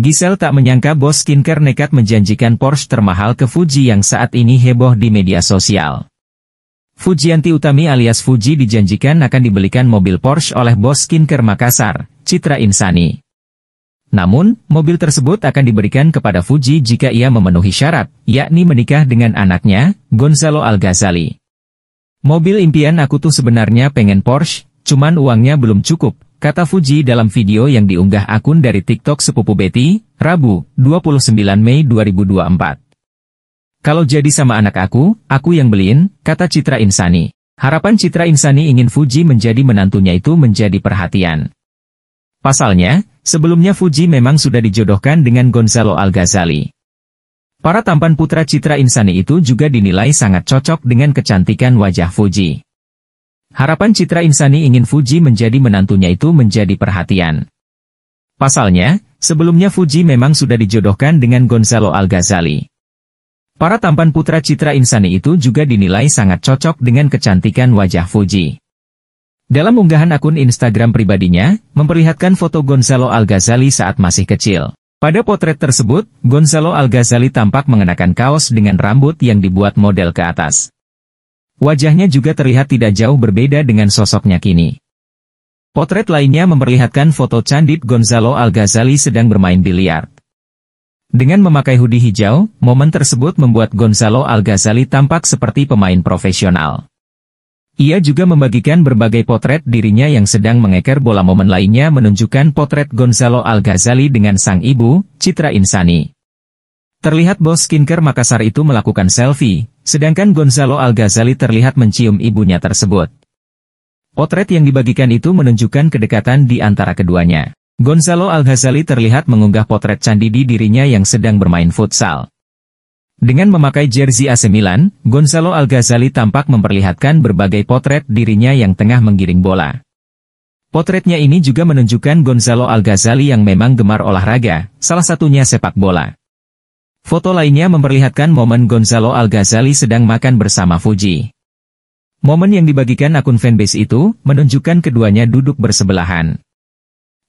Gisel tak menyangka bos skincare nekat menjanjikan Porsche termahal ke Fuji yang saat ini heboh di media sosial. Fujianti Utami alias Fuji dijanjikan akan dibelikan mobil Porsche oleh bos skincare Makassar, Citra Insani. Namun, mobil tersebut akan diberikan kepada Fuji jika ia memenuhi syarat, yakni menikah dengan anaknya, Gonzalo Al-Ghazali. Mobil impian aku tuh sebenarnya pengen Porsche, cuman uangnya belum cukup, kata Fuji dalam video yang diunggah akun dari TikTok sepupu Betty, Rabu, 29 Mei 2024. Kalau jadi sama anak aku, aku yang beliin, kata Citra Insani. Harapan Citra Insani ingin Fuji menjadi menantunya itu menjadi perhatian. Pasalnya, sebelumnya Fuji memang sudah dijodohkan dengan Gonzalo Al-Ghazali. Para tampan putra Citra Insani itu juga dinilai sangat cocok dengan kecantikan wajah Fuji. Harapan Citra Insani ingin Fuji menjadi menantunya itu menjadi perhatian. Pasalnya, sebelumnya Fuji memang sudah dijodohkan dengan Gonzalo Al-Ghazali. Para tampan putra Citra Insani itu juga dinilai sangat cocok dengan kecantikan wajah Fuji. Dalam unggahan akun Instagram pribadinya, memperlihatkan foto Gonzalo Al-Ghazali saat masih kecil. Pada potret tersebut, Gonzalo Al-Ghazali tampak mengenakan kaos dengan rambut yang dibuat model ke atas. Wajahnya juga terlihat tidak jauh berbeda dengan sosoknya kini. Potret lainnya memperlihatkan foto Candip Gonzalo Al-Ghazali sedang bermain biliar. Dengan memakai hoodie hijau, momen tersebut membuat Gonzalo Al-Ghazali tampak seperti pemain profesional. Ia juga membagikan berbagai potret dirinya yang sedang mengeker bola momen lainnya menunjukkan potret Gonzalo Al-Ghazali dengan sang ibu, Citra Insani. Terlihat bos skincare Makassar itu melakukan selfie, Sedangkan Gonzalo Al-Ghazali terlihat mencium ibunya tersebut. Potret yang dibagikan itu menunjukkan kedekatan di antara keduanya. Gonzalo Al-Ghazali terlihat mengunggah potret candi di dirinya yang sedang bermain futsal. Dengan memakai jersey AC Milan, Gonzalo Al-Ghazali tampak memperlihatkan berbagai potret dirinya yang tengah menggiring bola. Potretnya ini juga menunjukkan Gonzalo Al-Ghazali yang memang gemar olahraga, salah satunya sepak bola. Foto lainnya memperlihatkan momen Gonzalo Al-Ghazali sedang makan bersama Fuji. Momen yang dibagikan akun fanbase itu menunjukkan keduanya duduk bersebelahan.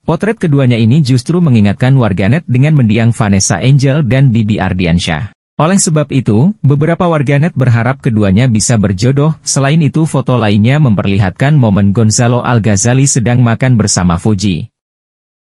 Potret keduanya ini justru mengingatkan warganet dengan mendiang Vanessa Angel dan Bibi Ardiansyah. Oleh sebab itu, beberapa warganet berharap keduanya bisa berjodoh, selain itu foto lainnya memperlihatkan momen Gonzalo Al-Ghazali sedang makan bersama Fuji.